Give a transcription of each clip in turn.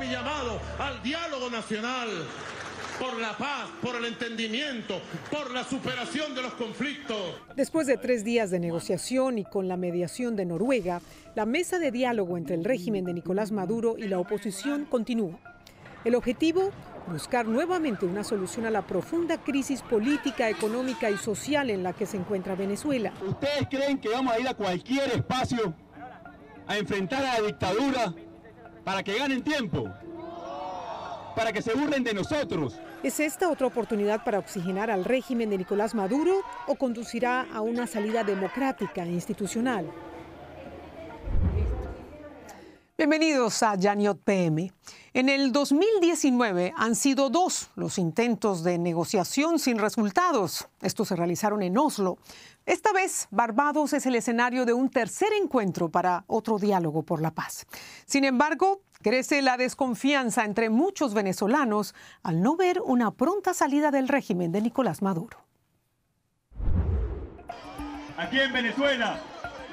mi llamado al diálogo nacional por la paz, por el entendimiento, por la superación de los conflictos. Después de tres días de negociación y con la mediación de Noruega, la mesa de diálogo entre el régimen de Nicolás Maduro y la oposición continúa. El objetivo, buscar nuevamente una solución a la profunda crisis política, económica y social en la que se encuentra Venezuela. ¿Ustedes creen que vamos a ir a cualquier espacio a enfrentar a la dictadura para que ganen tiempo, para que se burlen de nosotros. ¿Es esta otra oportunidad para oxigenar al régimen de Nicolás Maduro o conducirá a una salida democrática e institucional? Bienvenidos a Janiot PM. En el 2019 han sido dos los intentos de negociación sin resultados. Estos se realizaron en Oslo. Esta vez, Barbados es el escenario de un tercer encuentro para otro diálogo por la paz. Sin embargo, crece la desconfianza entre muchos venezolanos al no ver una pronta salida del régimen de Nicolás Maduro. Aquí en Venezuela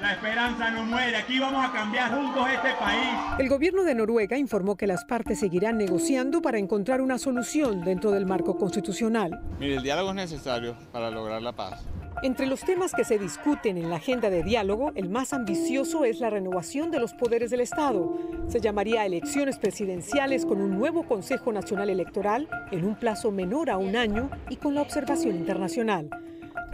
la esperanza no muere, aquí vamos a cambiar juntos este país. El gobierno de Noruega informó que las partes seguirán negociando para encontrar una solución dentro del marco constitucional. Mire, el diálogo es necesario para lograr la paz. Entre los temas que se discuten en la agenda de diálogo, el más ambicioso es la renovación de los poderes del Estado. Se llamaría elecciones presidenciales con un nuevo Consejo Nacional Electoral en un plazo menor a un año y con la observación internacional.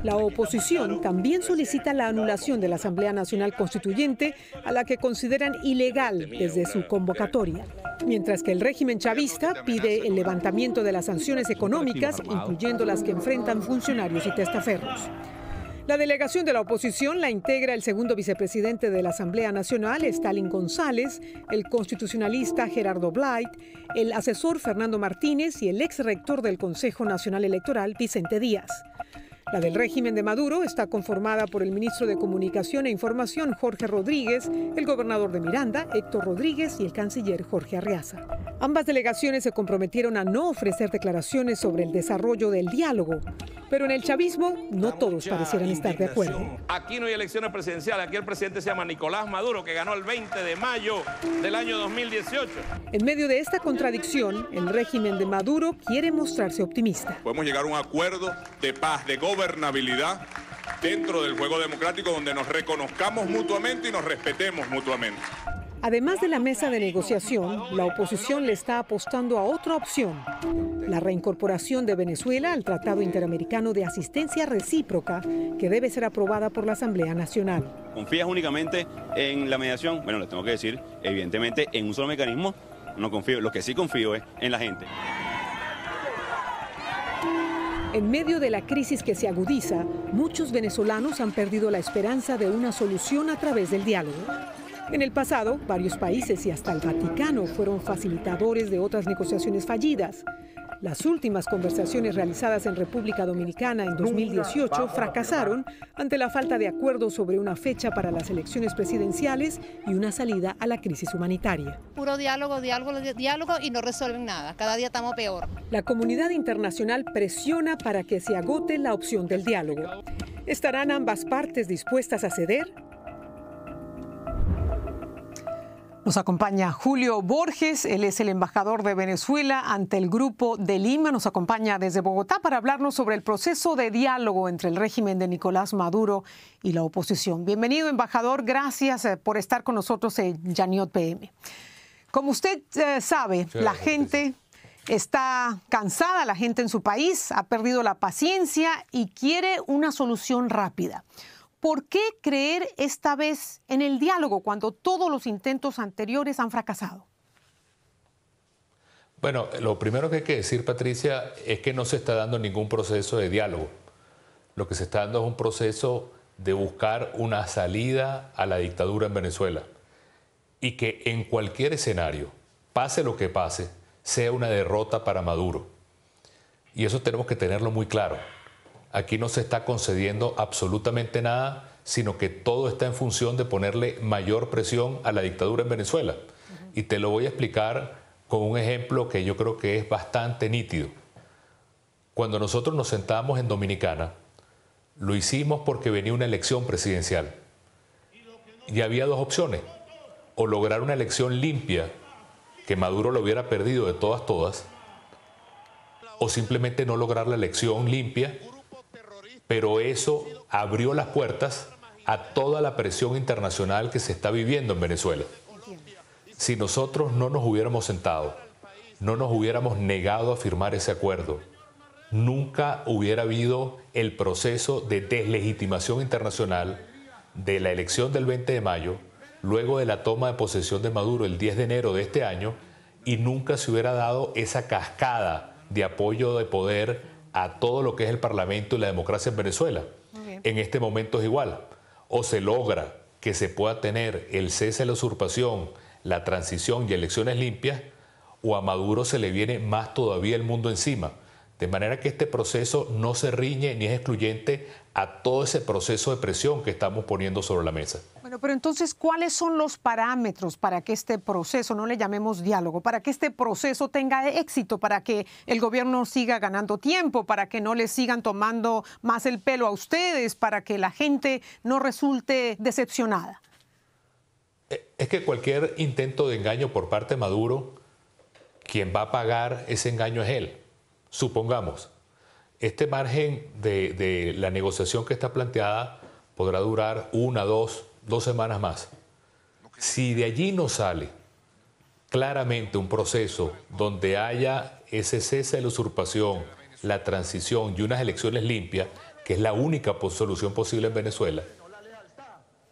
La oposición también solicita la anulación de la Asamblea Nacional Constituyente, a la que consideran ilegal desde su convocatoria. Mientras que el régimen chavista pide el levantamiento de las sanciones económicas, incluyendo las que enfrentan funcionarios y testaferros. La delegación de la oposición la integra el segundo vicepresidente de la Asamblea Nacional, Stalin González, el constitucionalista Gerardo Blight, el asesor Fernando Martínez y el ex rector del Consejo Nacional Electoral, Vicente Díaz. La del régimen de Maduro está conformada por el ministro de Comunicación e Información, Jorge Rodríguez, el gobernador de Miranda, Héctor Rodríguez, y el canciller Jorge Arreaza. Ambas delegaciones se comprometieron a no ofrecer declaraciones sobre el desarrollo del diálogo. Pero en el chavismo no todos parecieran estar de acuerdo. Aquí no hay elecciones presidenciales, aquí el presidente se llama Nicolás Maduro, que ganó el 20 de mayo del año 2018. En medio de esta contradicción, el régimen de Maduro quiere mostrarse optimista. Podemos llegar a un acuerdo de paz, de gobernabilidad dentro del juego democrático donde nos reconozcamos mutuamente y nos respetemos mutuamente. Además de la mesa de negociación, la oposición le está apostando a otra opción, la reincorporación de Venezuela al Tratado Interamericano de Asistencia Recíproca, que debe ser aprobada por la Asamblea Nacional. ¿Confías únicamente en la mediación? Bueno, les tengo que decir, evidentemente, en un solo mecanismo no confío. Lo que sí confío es en la gente. En medio de la crisis que se agudiza, muchos venezolanos han perdido la esperanza de una solución a través del diálogo. En el pasado, varios países y hasta el Vaticano fueron facilitadores de otras negociaciones fallidas. Las últimas conversaciones realizadas en República Dominicana en 2018 fracasaron ante la falta de acuerdo sobre una fecha para las elecciones presidenciales y una salida a la crisis humanitaria. Puro diálogo, diálogo, diálogo y no resuelven nada. Cada día estamos peor. La comunidad internacional presiona para que se agote la opción del diálogo. ¿Estarán ambas partes dispuestas a ceder? Nos acompaña Julio Borges, él es el embajador de Venezuela ante el Grupo de Lima, nos acompaña desde Bogotá para hablarnos sobre el proceso de diálogo entre el régimen de Nicolás Maduro y la oposición. Bienvenido, embajador, gracias eh, por estar con nosotros en Yaniot PM. Como usted eh, sabe, la gente está cansada, la gente en su país ha perdido la paciencia y quiere una solución rápida. ¿Por qué creer esta vez en el diálogo cuando todos los intentos anteriores han fracasado? Bueno, lo primero que hay que decir, Patricia, es que no se está dando ningún proceso de diálogo. Lo que se está dando es un proceso de buscar una salida a la dictadura en Venezuela y que en cualquier escenario, pase lo que pase, sea una derrota para Maduro. Y eso tenemos que tenerlo muy claro. Aquí no se está concediendo absolutamente nada, sino que todo está en función de ponerle mayor presión a la dictadura en Venezuela. Y te lo voy a explicar con un ejemplo que yo creo que es bastante nítido. Cuando nosotros nos sentamos en Dominicana, lo hicimos porque venía una elección presidencial. Y había dos opciones. O lograr una elección limpia, que Maduro lo hubiera perdido de todas, todas, o simplemente no lograr la elección limpia pero eso abrió las puertas a toda la presión internacional que se está viviendo en Venezuela. Si nosotros no nos hubiéramos sentado, no nos hubiéramos negado a firmar ese acuerdo, nunca hubiera habido el proceso de deslegitimación internacional de la elección del 20 de mayo, luego de la toma de posesión de Maduro el 10 de enero de este año, y nunca se hubiera dado esa cascada de apoyo de poder a todo lo que es el Parlamento y la democracia en Venezuela. En este momento es igual. O se logra que se pueda tener el cese de la usurpación, la transición y elecciones limpias, o a Maduro se le viene más todavía el mundo encima. De manera que este proceso no se riñe ni es excluyente a todo ese proceso de presión que estamos poniendo sobre la mesa pero entonces, ¿cuáles son los parámetros para que este proceso, no le llamemos diálogo, para que este proceso tenga éxito, para que el gobierno siga ganando tiempo, para que no le sigan tomando más el pelo a ustedes, para que la gente no resulte decepcionada? Eh, es que cualquier intento de engaño por parte de Maduro, quien va a pagar ese engaño es él. Supongamos, este margen de, de la negociación que está planteada podrá durar una, dos, dos semanas más. Si de allí no sale claramente un proceso donde haya ese cese de la usurpación, la transición y unas elecciones limpias, que es la única solución posible en Venezuela,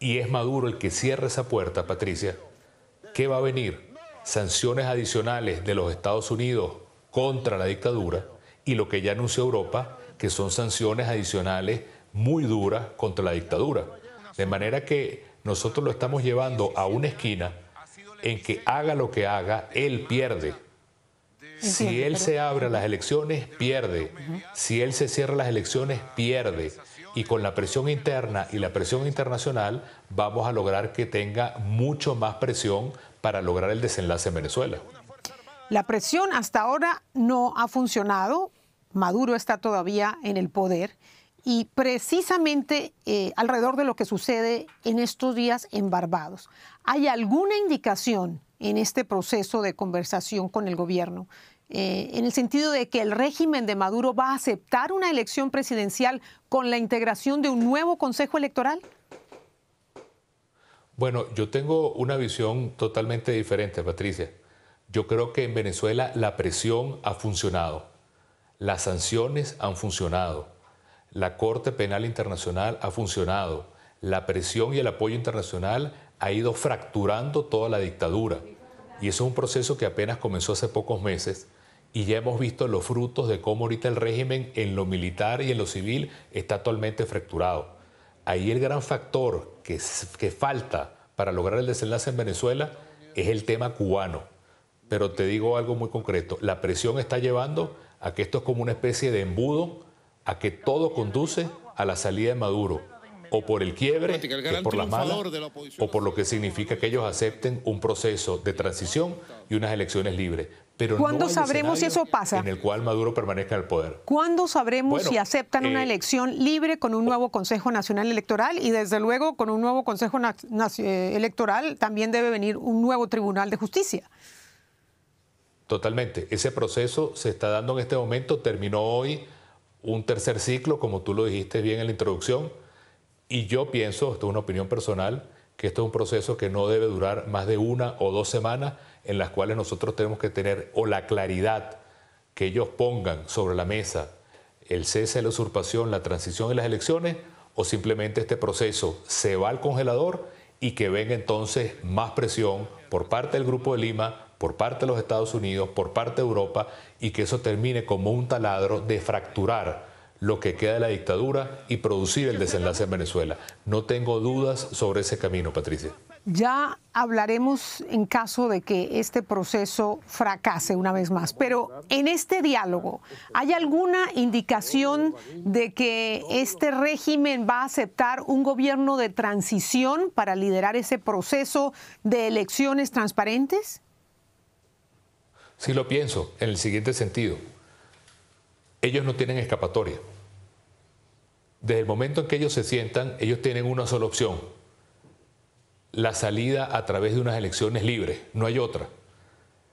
y es Maduro el que cierra esa puerta, Patricia, ¿qué va a venir? Sanciones adicionales de los Estados Unidos contra la dictadura y lo que ya anunció Europa, que son sanciones adicionales muy duras contra la dictadura. De manera que nosotros lo estamos llevando a una esquina en que haga lo que haga, él pierde. Si él se abre las elecciones, pierde. Si él se cierra las elecciones, pierde. Y con la presión interna y la presión internacional vamos a lograr que tenga mucho más presión para lograr el desenlace en Venezuela. La presión hasta ahora no ha funcionado. Maduro está todavía en el poder y precisamente eh, alrededor de lo que sucede en estos días en Barbados. ¿Hay alguna indicación en este proceso de conversación con el gobierno eh, en el sentido de que el régimen de Maduro va a aceptar una elección presidencial con la integración de un nuevo Consejo Electoral? Bueno, yo tengo una visión totalmente diferente, Patricia. Yo creo que en Venezuela la presión ha funcionado, las sanciones han funcionado, la Corte Penal Internacional ha funcionado. La presión y el apoyo internacional ha ido fracturando toda la dictadura. Y eso es un proceso que apenas comenzó hace pocos meses y ya hemos visto los frutos de cómo ahorita el régimen en lo militar y en lo civil está actualmente fracturado. Ahí el gran factor que, que falta para lograr el desenlace en Venezuela es el tema cubano. Pero te digo algo muy concreto, la presión está llevando a que esto es como una especie de embudo a que todo conduce a la salida de Maduro, o por el quiebre, que por la mala, o por lo que significa que ellos acepten un proceso de transición y unas elecciones libres. Pero ¿Cuándo sabremos si eso pasa? En el cual Maduro permanezca en el poder. ¿Cuándo sabremos si aceptan una eh, elección libre con un nuevo Consejo Nacional Electoral? Y desde luego, con un nuevo Consejo eh, Electoral también debe venir un nuevo Tribunal de Justicia. Totalmente. Ese proceso se está dando en este momento, terminó hoy un tercer ciclo, como tú lo dijiste bien en la introducción, y yo pienso, esto es una opinión personal, que esto es un proceso que no debe durar más de una o dos semanas en las cuales nosotros tenemos que tener o la claridad que ellos pongan sobre la mesa el cese de la usurpación, la transición y las elecciones, o simplemente este proceso se va al congelador y que venga entonces más presión por parte del Grupo de Lima, por parte de los Estados Unidos, por parte de Europa, y que eso termine como un taladro de fracturar lo que queda de la dictadura y producir el desenlace en Venezuela. No tengo dudas sobre ese camino, Patricia. Ya hablaremos en caso de que este proceso fracase una vez más, pero en este diálogo, ¿hay alguna indicación de que este régimen va a aceptar un gobierno de transición para liderar ese proceso de elecciones transparentes? Si lo pienso, en el siguiente sentido. Ellos no tienen escapatoria. Desde el momento en que ellos se sientan, ellos tienen una sola opción. La salida a través de unas elecciones libres, no hay otra.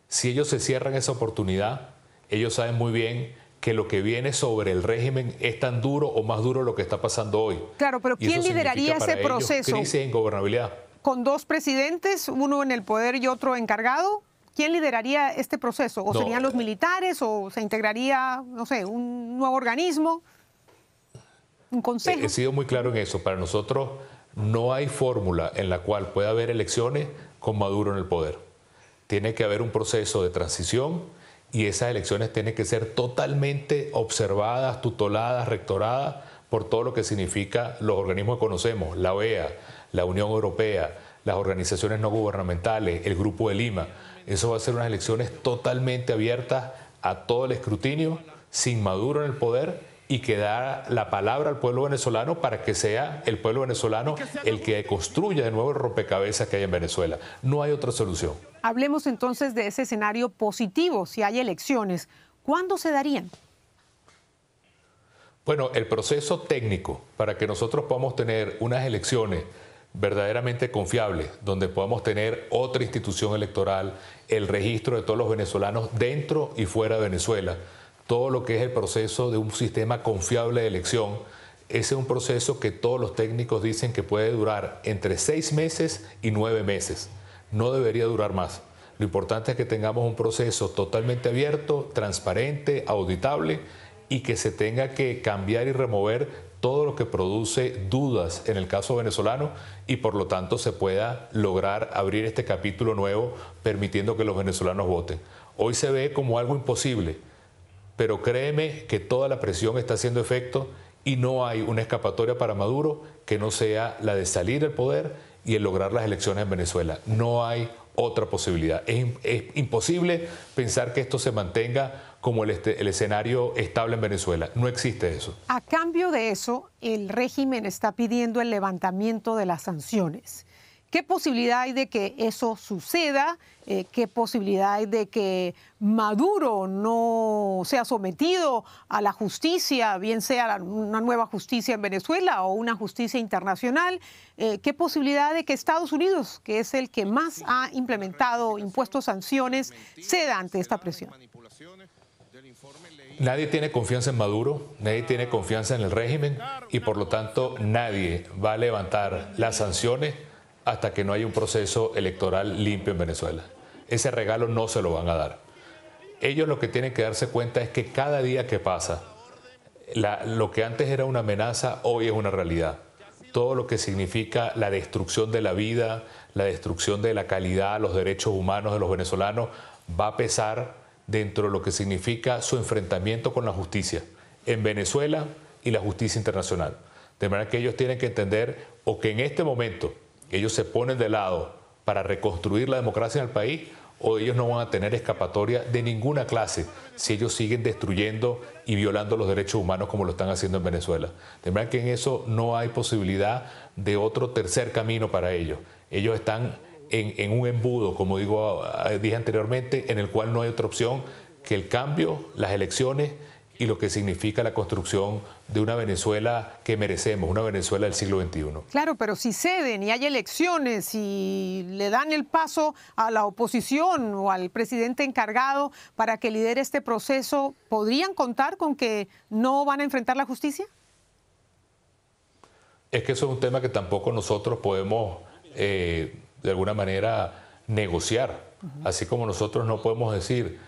Si ellos se cierran esa oportunidad, ellos saben muy bien que lo que viene sobre el régimen es tan duro o más duro lo que está pasando hoy. Claro, pero ¿quién lideraría ese proceso? ¿Con dos presidentes, uno en el poder y otro encargado? ¿Quién lideraría este proceso? ¿O serían los militares o se integraría, no sé, un nuevo organismo? ¿Un eh, consejo? He, sido muy claro en eso. Para nosotros no hay fórmula en la cual pueda haber elecciones con Maduro en el poder. Tiene que haber un proceso de transición y esas elecciones tienen que ser totalmente observadas, tuteladas, rectoradas por todo lo que significa los organismos que conocemos, la OEA, la Unión Europea, las organizaciones no gubernamentales, el Grupo de Lima eso va a ser unas elecciones totalmente abiertas a todo el escrutinio, sin Maduro en el poder y que da la palabra al pueblo venezolano para que sea el pueblo venezolano el que construya de nuevo el rompecabezas que hay en Venezuela. No hay otra solución. Hablemos entonces de ese escenario positivo, si hay elecciones. ¿Cuándo se darían? Bueno, el proceso técnico para que nosotros podamos tener unas elecciones verdaderamente confiable, donde podamos tener otra institución electoral, el registro de todos los venezolanos dentro y fuera de Venezuela, todo lo que es el proceso de un sistema confiable de elección. Ese es un proceso que todos los técnicos dicen que puede durar entre seis meses y nueve meses. No debería durar más. Lo importante es que tengamos un proceso totalmente abierto, transparente, auditable y que se tenga que cambiar y remover todo lo que produce dudas en el caso venezolano y por lo tanto se pueda lograr abrir este capítulo nuevo permitiendo que los venezolanos voten. Hoy se ve como algo imposible, pero créeme que toda la presión está haciendo efecto y no hay una escapatoria para Maduro que no sea la de salir del poder y el lograr las elecciones en Venezuela. No hay otra posibilidad. es imposible pensar que esto se mantenga como el, este, el escenario estable en Venezuela. No existe eso. A cambio de eso, el régimen está pidiendo el levantamiento de las sanciones. ¿Qué posibilidad hay de que eso suceda? Eh, ¿Qué posibilidad hay de que Maduro no sea sometido a la justicia, bien sea una nueva justicia en Venezuela o una justicia internacional? Eh, ¿Qué posibilidad de que Estados Unidos, que es el que más ha implementado impuesto sanciones, ceda ante esta presión? Nadie tiene confianza en Maduro, nadie tiene confianza en el régimen y por lo tanto nadie va a levantar las sanciones hasta que no haya un proceso electoral limpio en Venezuela. Ese regalo no se lo van a dar. Ellos lo que tienen que darse cuenta es que cada día que pasa, lo que antes era una amenaza, hoy es una realidad. Todo lo que significa la destrucción de la vida, la destrucción de la calidad, los derechos humanos de los venezolanos, va a pesar dentro de lo que significa su enfrentamiento con la justicia en Venezuela y la justicia internacional. De manera que ellos tienen que entender o que en este momento ellos se ponen de lado para reconstruir la democracia en el país o ellos no van a tener escapatoria de ninguna clase si ellos siguen destruyendo y violando los derechos humanos como lo están haciendo en Venezuela. De manera que en eso no hay posibilidad de otro tercer camino para ellos. Ellos están en, un embudo, como digo, ah, dije anteriormente, en el cual no hay otra opción que el cambio, las elecciones y lo que significa la construcción de una Venezuela que merecemos, una Venezuela del siglo XXI. Claro, pero si ceden y hay elecciones y le dan el paso a la oposición o al presidente encargado para que lidere este proceso, ¿podrían contar con que no van a enfrentar la justicia? Es que eso es un tema que tampoco nosotros podemos eh, de alguna manera negociar. Así como nosotros no podemos decir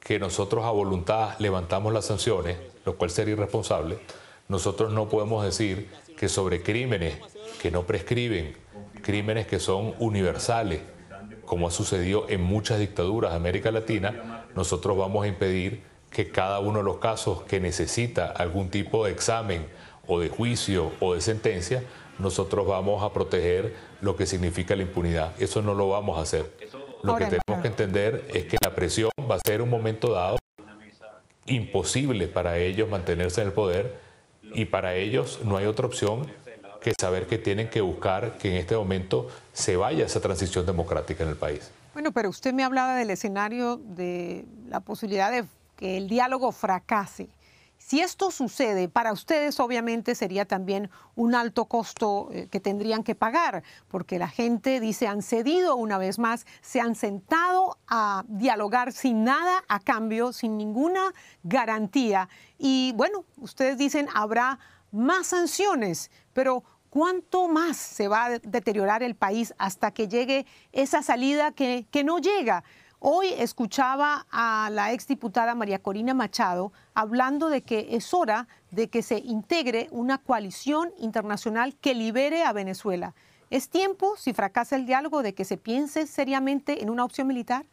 que nosotros a voluntad levantamos las sanciones, lo cual sería irresponsable, nosotros no podemos decir que sobre crímenes que no prescriben, crímenes que son universales, como ha sucedido en muchas dictaduras de América Latina, nosotros vamos a impedir que cada uno de los casos que necesita algún tipo de examen o de juicio o de sentencia, nosotros vamos a proteger lo que significa la impunidad. Eso no lo vamos a hacer. Lo que tenemos que entender es que la presión va a ser un momento dado imposible para ellos mantenerse en el poder y para ellos no hay otra opción que saber que tienen que buscar que en este momento se vaya esa transición democrática en el país. Bueno, pero usted me hablaba del escenario de la posibilidad de que el diálogo fracase. Si esto sucede, para ustedes obviamente sería también un alto costo eh, que tendrían que pagar, porque la gente dice, han cedido una vez más, se han sentado a dialogar sin nada a cambio, sin ninguna garantía. Y bueno, ustedes dicen, habrá más sanciones, pero ¿cuánto más se va a deteriorar el país hasta que llegue esa salida que no llega? Hoy escuchaba a la exdiputada María Corina Machado hablando de que es hora de que se integre una coalición internacional que libere a Venezuela. ¿Es tiempo, si fracasa el diálogo, de que se piense seriamente en una opción militar?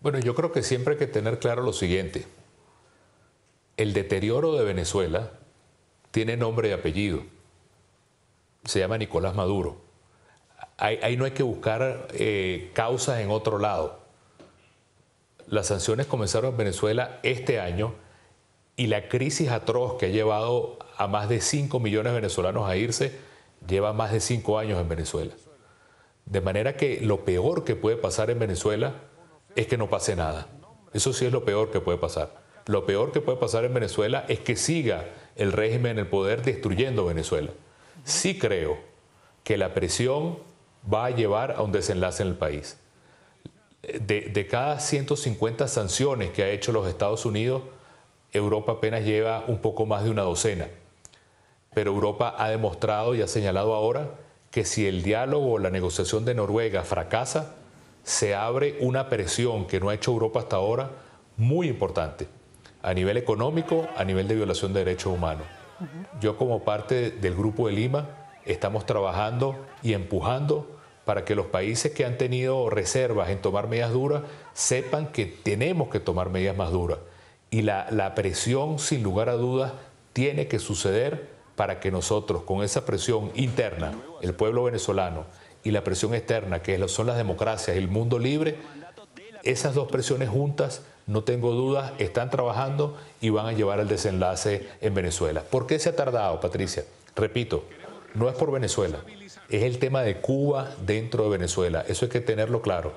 Bueno, yo creo que siempre hay que tener claro lo siguiente. El deterioro de Venezuela tiene nombre y apellido. Se llama Nicolás Maduro ahí, no hay que buscar eh, causas en otro lado. Las sanciones comenzaron en Venezuela este año y la crisis atroz que ha llevado a más de 5 millones de venezolanos a irse lleva más de 5 años en Venezuela. De manera que lo peor que puede pasar en Venezuela es que no pase nada. Eso sí es lo peor que puede pasar. Lo peor que puede pasar en Venezuela es que siga el régimen en el poder destruyendo Venezuela. Sí creo que la presión va a llevar a un desenlace en el país. De, cada 150 sanciones que ha hecho los Estados Unidos, Europa apenas lleva un poco más de una docena. Pero Europa ha demostrado y ha señalado ahora que si el diálogo o la negociación de Noruega fracasa, se abre una presión que no ha hecho Europa hasta ahora muy importante, a nivel económico, a nivel de violación de derechos humanos. Yo como parte del Grupo de Lima, estamos trabajando y empujando para que los países que han tenido reservas en tomar medidas duras sepan que tenemos que tomar medidas más duras. Y la, presión, sin lugar a dudas, tiene que suceder para que nosotros, con esa presión interna, el pueblo venezolano, y la presión externa, que son las democracias y el mundo libre, esas dos presiones juntas, no tengo dudas, están trabajando y van a llevar al desenlace en Venezuela. ¿Por qué se ha tardado, Patricia? Repito, no es por Venezuela, es el tema de Cuba dentro de Venezuela. Eso hay que tenerlo claro.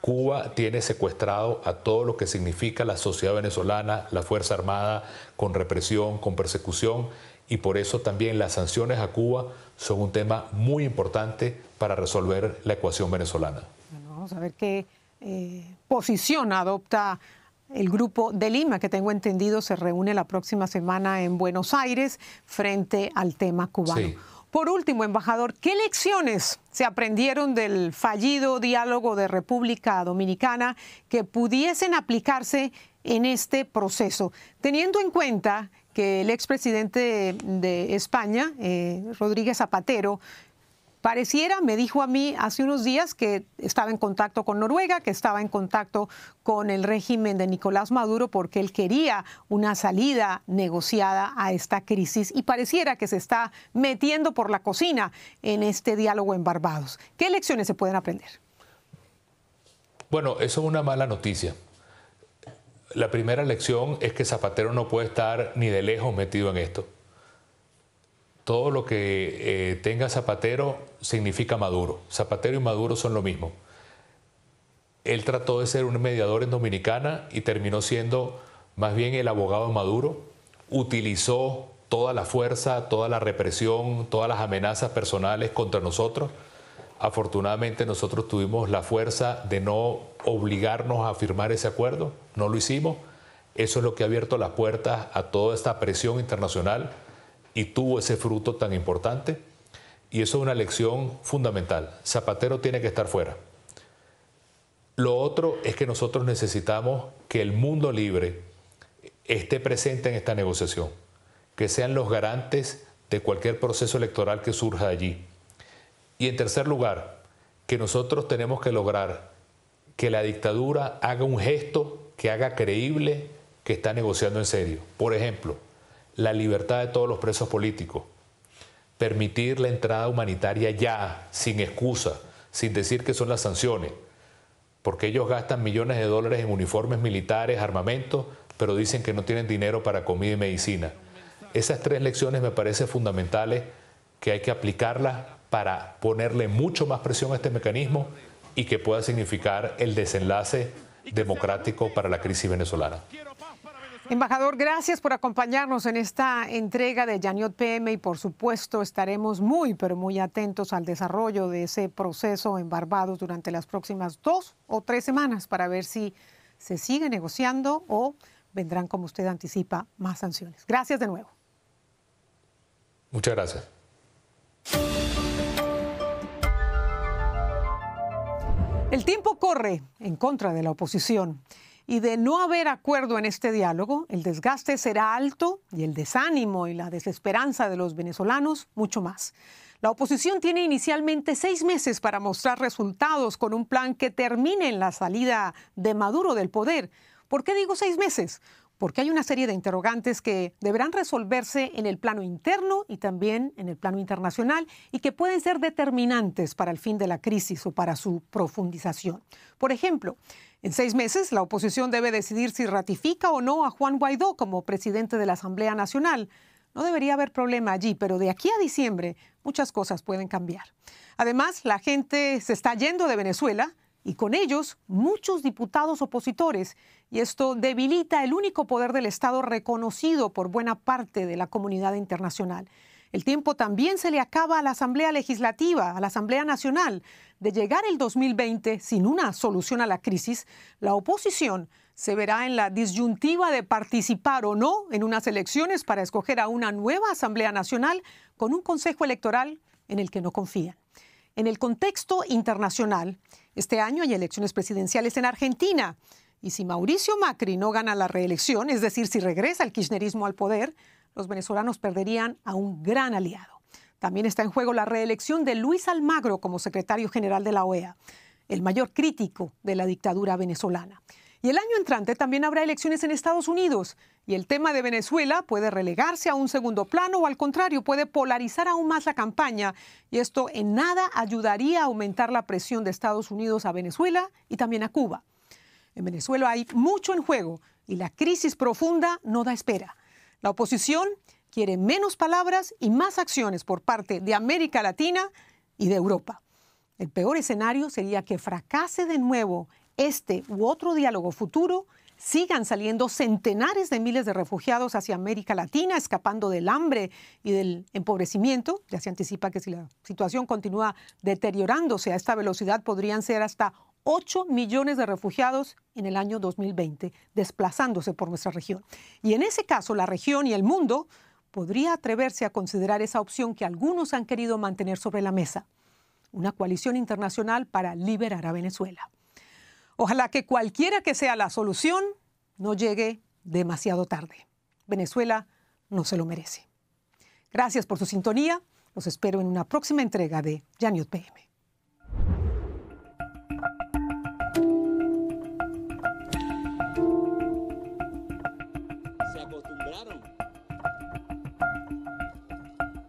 Cuba tiene secuestrado a todo lo que significa la sociedad venezolana, la Fuerza Armada, con represión, con persecución, y por eso también las sanciones a Cuba son un tema muy importante para resolver la ecuación venezolana. vamos a ver qué eh, posición adopta el grupo de Lima, que tengo entendido se reúne la próxima semana en Buenos Aires frente al tema cubano. Por último, embajador, ¿qué lecciones se aprendieron del fallido diálogo de República Dominicana que pudiesen aplicarse en este proceso, teniendo en cuenta que el expresidente de España, eh, Rodríguez Zapatero, Pareciera, me dijo a mí hace unos días que estaba en contacto con Noruega, que estaba en contacto con el régimen de Nicolás Maduro porque él quería una salida negociada a esta crisis y pareciera que se está metiendo por la cocina en este diálogo en Barbados. ¿Qué lecciones se pueden aprender? Bueno, eso es una mala noticia. La primera lección es que Zapatero no puede estar ni de lejos metido en esto. Todo lo que eh, tenga Zapatero significa Maduro. Zapatero y Maduro son lo mismo. Él trató de ser un mediador en Dominicana y terminó siendo más bien el abogado de Maduro. Utilizó toda la fuerza, toda la represión, todas las amenazas personales contra nosotros. Afortunadamente nosotros tuvimos la fuerza de no obligarnos a firmar ese acuerdo, no lo hicimos. Eso es lo que ha abierto las puertas a toda esta presión internacional y tuvo ese fruto tan importante y eso es una lección fundamental. Zapatero tiene que estar fuera. Lo otro es que nosotros necesitamos que el mundo libre esté presente en esta negociación, que sean los garantes de cualquier proceso electoral que surja allí. Y en tercer lugar, que nosotros tenemos que lograr que la dictadura haga un gesto que haga creíble que está negociando en serio. Por ejemplo, la libertad de todos los presos políticos permitir la entrada humanitaria ya, sin excusa, sin decir que son las sanciones, porque ellos gastan millones de dólares en uniformes militares, armamento, pero dicen que no tienen dinero para comida y medicina. Esas tres lecciones me parecen fundamentales que hay que aplicarlas para ponerle mucho más presión a este mecanismo y que pueda significar el desenlace democrático para la crisis venezolana. Embajador, gracias por acompañarnos en esta entrega de Janiot PM y por supuesto estaremos muy, pero muy atentos al desarrollo de ese proceso en Barbados durante las próximas dos o tres semanas para ver si se sigue negociando o vendrán, como usted anticipa, más sanciones. Gracias de nuevo. Muchas gracias. El tiempo corre en contra de la oposición y de no haber acuerdo en este diálogo, el desgaste será alto y el desánimo y la desesperanza de los venezolanos mucho más. La oposición tiene inicialmente seis meses para mostrar resultados con un plan que termine en la salida de Maduro del poder. ¿Por qué digo seis meses? Porque hay una serie de interrogantes que deberán resolverse en el plano interno y también en el plano internacional y que pueden ser determinantes para el fin de la crisis o para su profundización. Por ejemplo, en seis meses, la oposición debe decidir si ratifica o no a Juan Guaidó como presidente de la Asamblea Nacional. No debería haber problema allí, pero de aquí a diciembre muchas cosas pueden cambiar. Además, la gente se está yendo de Venezuela y con ellos muchos diputados opositores, y esto debilita el único poder del Estado reconocido por buena parte de la comunidad internacional. El tiempo también se le acaba a la Asamblea Legislativa, a la Asamblea Nacional. De llegar el 2020 sin una solución a la crisis, la oposición se verá en la disyuntiva de participar o no en unas elecciones para escoger a una nueva Asamblea Nacional con un Consejo Electoral en el que no confía. En el contexto internacional, este año hay elecciones presidenciales en Argentina y si Mauricio Macri no gana la reelección, es decir, si regresa el kirchnerismo al poder, los venezolanos perderían a un gran aliado. También está en juego la reelección de Luis Almagro como secretario general de la OEA, el mayor crítico de la dictadura venezolana. Y el año entrante también habrá elecciones en Estados Unidos y el tema de Venezuela puede relegarse a un segundo plano o al contrario puede polarizar aún más la campaña y esto en nada ayudaría a aumentar la presión de Estados Unidos a Venezuela y también a Cuba. En Venezuela hay mucho en juego y la crisis profunda no da espera. La oposición quiere menos palabras y más acciones por parte de América Latina y de Europa. El peor escenario sería que fracase de nuevo este u otro diálogo futuro, sigan saliendo centenares de miles de refugiados hacia América Latina, escapando del hambre y del empobrecimiento. Ya se anticipa que si la situación continúa deteriorándose a esta velocidad podrían ser hasta 8 millones de refugiados en el año 2020 desplazándose por nuestra región. Y en ese caso, la región y el mundo podría atreverse a considerar esa opción que algunos han querido mantener sobre la mesa, una coalición internacional para liberar a Venezuela. Ojalá que cualquiera que sea la solución no llegue demasiado tarde. Venezuela no se lo merece. Gracias por su sintonía. Los espero en una próxima entrega de Janiot PM.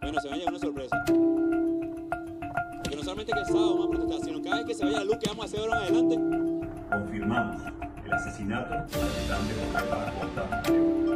Bueno, se van a llevar una sorpresa. Que no solamente que el sábado vamos a protestar, sino cada vez que se vaya la luz que vamos a hacer ahora en adelante. Confirmamos el asesinato capitán de Carta Costa.